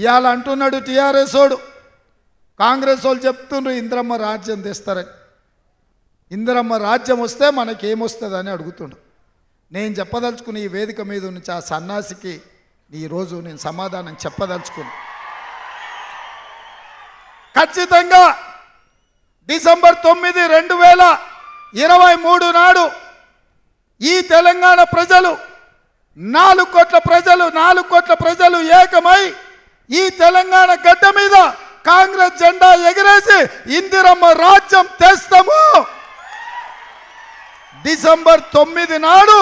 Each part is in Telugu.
ఇవాళ అంటున్నాడు టీఆర్ఎస్ వాడు కాంగ్రెస్ వాళ్ళు చెప్తుండ్రు ఇంద్రమ్మ రాజ్యం తెస్తారని ఇంద్రమ్మ రాజ్యం వస్తే మనకేమొస్తుంది అని అడుగుతుండు నేను చెప్పదలుచుకుని ఈ వేదిక మీద నుంచి ఆ సన్నాసికి ఈరోజు నేను సమాధానం చెప్పదలుచుకుని ఖచ్చితంగా డిసెంబర్ తొమ్మిది రెండు వేల ఇరవై మూడు నాడు ఈ తెలంగాణ ప్రజలు నాలుగు కోట్ల ప్రజలు నాలుగు కోట్ల ప్రజలు ఏకమై ఈ తెలంగాణ గడ్డ మీద కాంగ్రెస్ జెండా ఎగిరేసి ఇందిరమ్మ రాజ్యం తెస్తాము డిసెంబర్ తొమ్మిది నాడు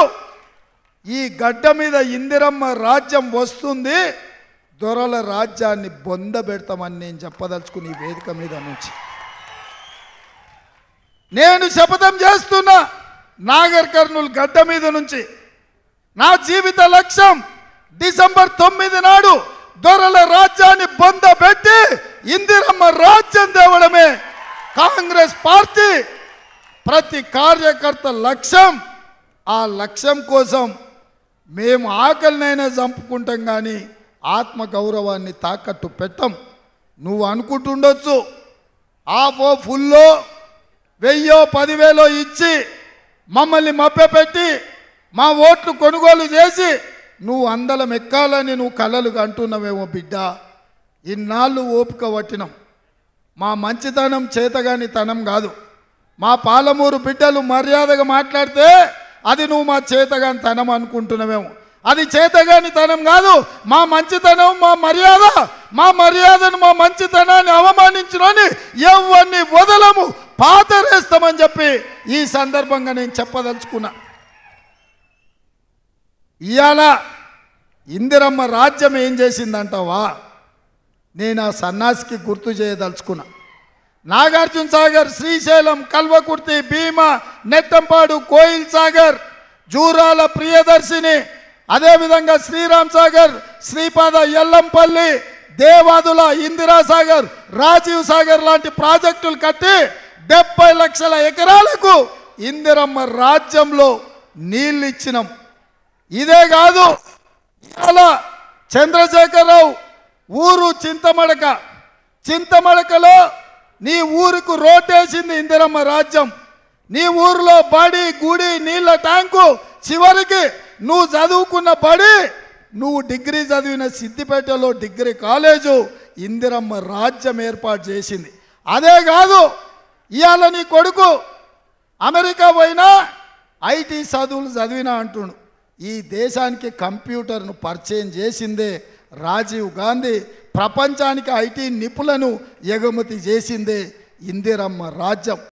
ఈ గడ్డ మీద ఇందిరమ్మ రాజ్యం వస్తుంది దొరల రాజ్యాన్ని బొంద పెడతామని నేను చెప్పదలుచుకుని ఈ వేదిక మీద నుంచి నేను శపథం చేస్తున్నా నాగర్ కర్నూలు గడ్డ మీద నుంచి నా జీవిత లక్ష్యం డిసెంబర్ తొమ్మిది నాడు దొరల రాజ్యాన్ని బొంద పెట్టి ఇందిరమ్మ రాజ్యం తేవడమే కాంగ్రెస్ పార్టీ ప్రతి కార్యకర్త లక్ష్యం ఆ లక్ష్యం కోసం మేము ఆకలినైనా చంపుకుంటాం కానీ ఆత్మ గౌరవాన్ని తాకట్టు పెట్టం నువ్వు అనుకుంటుండొచ్చు ఆఫో ఫుల్లో వెయ్యో పదివేలో ఇచ్చి మమ్మల్ని మప్పెపెట్టి మా ఓట్లు కొనుగోలు చేసి నువ్వు అందలం ఎక్కాలని నువ్వు కలలు అంటున్నావేమో బిడ్డ ఇన్నాళ్ళు ఓపిక పట్టినాం మా మంచితనం చేతగాని తనం కాదు మా పాలమూరు బిడ్డలు మర్యాదగా మాట్లాడితే అది నువ్వు మా చేతగాని తనం అనుకుంటున్నావేమో అది చేతగాని తనం కాదు మా మంచితనం మా మర్యాద మా మర్యాదను మా మంచితనాన్ని అవమానించునని ఎవరిని వదలము పాతరేస్తామని చెప్పి ఈ సందర్భంగా నేను చెప్పదలుచుకున్నా ఇవాళ ఇందిరమ్మ రాజ్యం ఏం చేసిందంటావా నేను ఆ సన్నాసికి గుర్తు చేయదలుచుకున్నా నాగార్జున సాగర్ శ్రీశైలం కల్వకుర్తి భీమ నెట్టంపాడు కోయిల్ సాగర్ జూరాల ప్రియదర్శిని అదేవిధంగా శ్రీరామ్ సాగర్ శ్రీపాద ఎల్లంపల్లి దేవాదుల ఇందిరా సాగర్ రాజీవ్ సాగర్ లాంటి ప్రాజెక్టులు కట్టి డెబ్బై లక్షల ఎకరాలకు ఇందిరమ్మ రాజ్యంలో నీళ్ళు ఇచ్చినాం ఇదే కాదు ఇవాళ చంద్రశేఖరరావు ఊరు చింతమడక చింతమడకలో నీ ఊరుకు రోడ్డేసింది ఇందిరమ్మ రాజ్యం నీ ఊరిలో బడి గుడి నీళ్ళ ట్యాంకు చివరికి నువ్వు చదువుకున్న బడి నువ్వు డిగ్రీ చదివిన సిద్దిపేటలో డిగ్రీ కాలేజు ఇందిరమ్మ రాజ్యం ఏర్పాటు చేసింది అదే కాదు ఇవాళ నీ కొడుకు అమెరికా పోయినా ఐటీ చదువులు చదివినా అంటుడు ఈ దేశానికి కంప్యూటర్ను పరిచయం చేసిందే రాజీవ్ గాంధీ ప్రపంచానికి ఐటీ నిపులను ఎగుమతి చేసిందే ఇందిరమ్మ రాజ్యం